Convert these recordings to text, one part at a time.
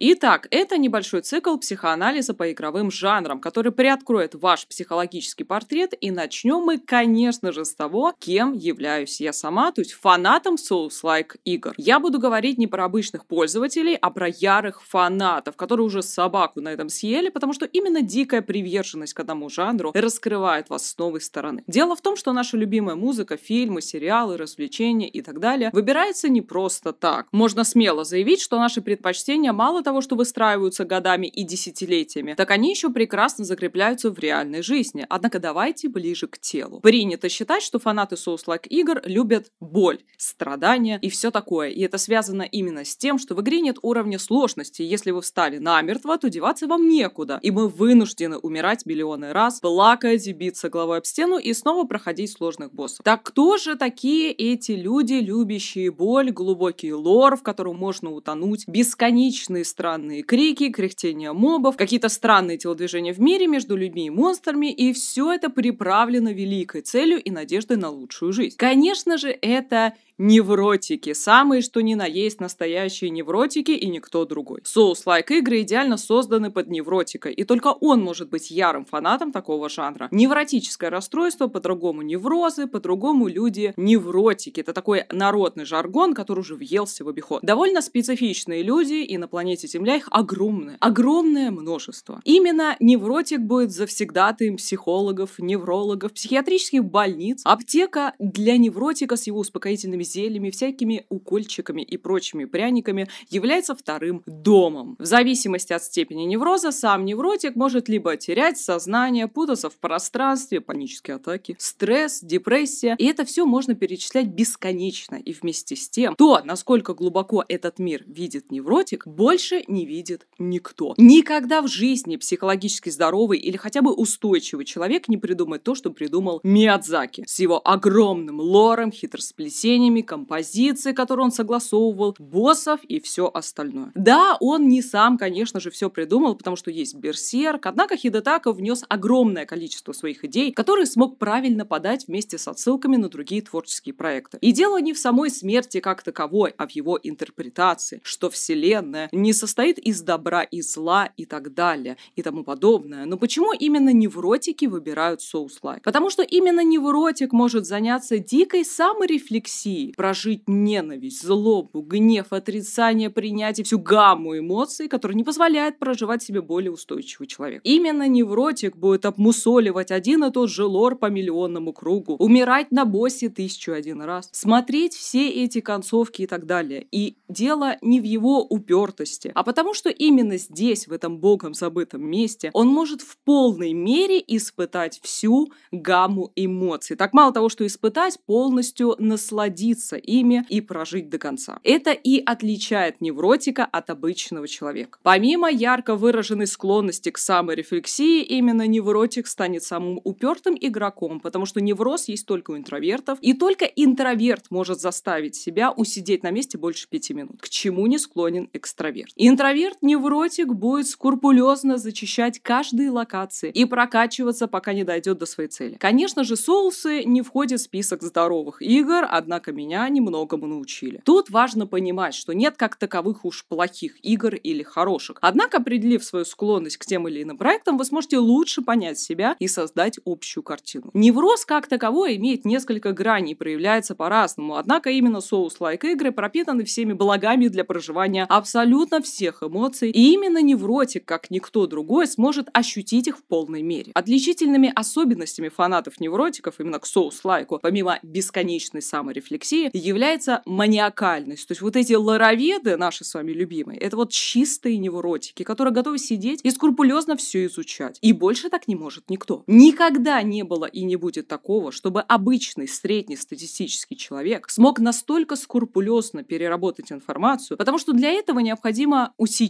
Итак, это небольшой цикл психоанализа по игровым жанрам, который приоткроет ваш психологический портрет. И начнем мы, конечно же, с того, кем являюсь я сама, то есть фанатом Souls-like игр. Я буду говорить не про обычных пользователей, а про ярых фанатов, которые уже собаку на этом съели, потому что именно дикая приверженность к одному жанру раскрывает вас с новой стороны. Дело в том, что наша любимая музыка, фильмы, сериалы, развлечения и так далее выбирается не просто так. Можно смело заявить, что наши предпочтения мало того, что выстраиваются годами и десятилетиями, так они еще прекрасно закрепляются в реальной жизни. Однако давайте ближе к телу. Принято считать, что фанаты соус-лайк игр любят боль, страдания и все такое. И это связано именно с тем, что в игре нет уровня сложности. Если вы встали намертво, то деваться вам некуда. И мы вынуждены умирать миллионы раз, плакать, биться головой об стену и снова проходить сложных боссов. Так кто же такие эти люди, любящие боль, глубокий лор, в котором можно утонуть, бесконечные странные крики, кряхтение мобов, какие-то странные телодвижения в мире между людьми и монстрами, и все это приправлено великой целью и надеждой на лучшую жизнь. Конечно же, это невротики, самые что ни на есть настоящие невротики и никто другой. Souls-like игры идеально созданы под невротика, и только он может быть ярым фанатом такого жанра. Невротическое расстройство, по-другому неврозы, по-другому люди невротики. Это такой народный жаргон, который уже въелся в обиход. Довольно специфичные люди, и на планете Земля, их огромное, огромное множество. Именно невротик будет завсегдатаем психологов, неврологов, психиатрических больниц, аптека для невротика с его успокоительными зельями, всякими укольчиками и прочими пряниками является вторым домом. В зависимости от степени невроза сам невротик может либо терять сознание, путаться в пространстве, панические атаки, стресс, депрессия. И это все можно перечислять бесконечно. И вместе с тем, то, насколько глубоко этот мир видит невротик, больше больше не видит никто. Никогда в жизни психологически здоровый или хотя бы устойчивый человек не придумает то, что придумал Миядзаки с его огромным лором, хитросплетениями, композицией, которую он согласовывал, боссов и все остальное. Да, он не сам, конечно же, все придумал, потому что есть Берсерк, однако Хидетака внес огромное количество своих идей, которые смог правильно подать вместе с отсылками на другие творческие проекты. И дело не в самой смерти как таковой, а в его интерпретации, что вселенная не со состоит из добра и зла и так далее и тому подобное. Но почему именно невротики выбирают соус лайк? Потому что именно невротик может заняться дикой саморефлексией, прожить ненависть, злобу, гнев, отрицание, принятие, всю гамму эмоций, которые не позволяет проживать себе более устойчивый человек. Именно невротик будет обмусоливать один и тот же лор по миллионному кругу, умирать на боссе тысячу один раз, смотреть все эти концовки и так далее. И дело не в его упертости, месте, а потому что именно здесь, в этом богом забытом месте, он может в полной мере испытать всю гамму эмоций. Так мало того, что испытать, полностью насладиться ими и прожить до конца. Это и отличает невротика от обычного человека. Помимо ярко выраженной склонности к саморефлексии, именно невротик станет самым упертым игроком, потому что невроз есть только у интровертов, и только интроверт может заставить себя усидеть на месте больше пяти минут, к чему не склонен экстраверт. Интроверт-невротик будет скрупулезно зачищать каждые локации и прокачиваться, пока не дойдет до своей цели. Конечно же, соусы не входят в список здоровых игр, однако меня немногому научили. Тут важно понимать, что нет как таковых уж плохих игр или хороших. Однако, определив свою склонность к тем или иным проектам, вы сможете лучше понять себя и создать общую картину. Невроз как таковой имеет несколько граней, и проявляется по-разному, однако именно соус-лайк игры пропитаны всеми благами для проживания абсолютно всех эмоций, и именно невротик, как никто другой, сможет ощутить их в полной мере. Отличительными особенностями фанатов невротиков, именно к соус-лайку, помимо бесконечной саморефлексии, является маниакальность. То есть вот эти лароведы, наши с вами любимые, это вот чистые невротики, которые готовы сидеть и скрупулезно все изучать. И больше так не может никто. Никогда не было и не будет такого, чтобы обычный среднестатистический человек смог настолько скрупулезно переработать информацию, потому что для этого необходимо необходима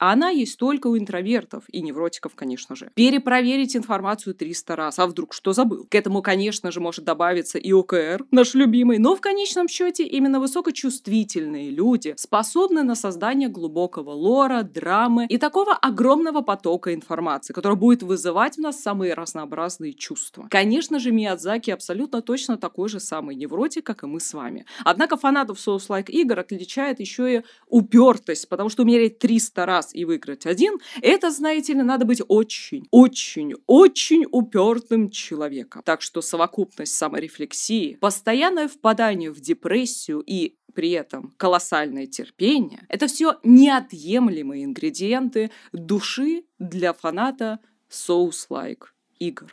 а она есть только у интровертов и невротиков, конечно же. Перепроверить информацию 300 раз, а вдруг что забыл? К этому, конечно же, может добавиться и ОКР, наш любимый, но в конечном счете именно высокочувствительные люди способны на создание глубокого лора, драмы и такого огромного потока информации, который будет вызывать в нас самые разнообразные чувства. Конечно же, Миядзаки абсолютно точно такой же самый невротик, как и мы с вами. Однако фанатов Souls-like игр отличает еще и упертость, потому что умереть 300 раз и выиграть один, это, знаете ли, надо быть очень, очень, очень упертым человеком. Так что совокупность саморефлексии, постоянное впадание в депрессию и при этом колоссальное терпение – это все неотъемлемые ингредиенты души для фаната соус-лайк игр.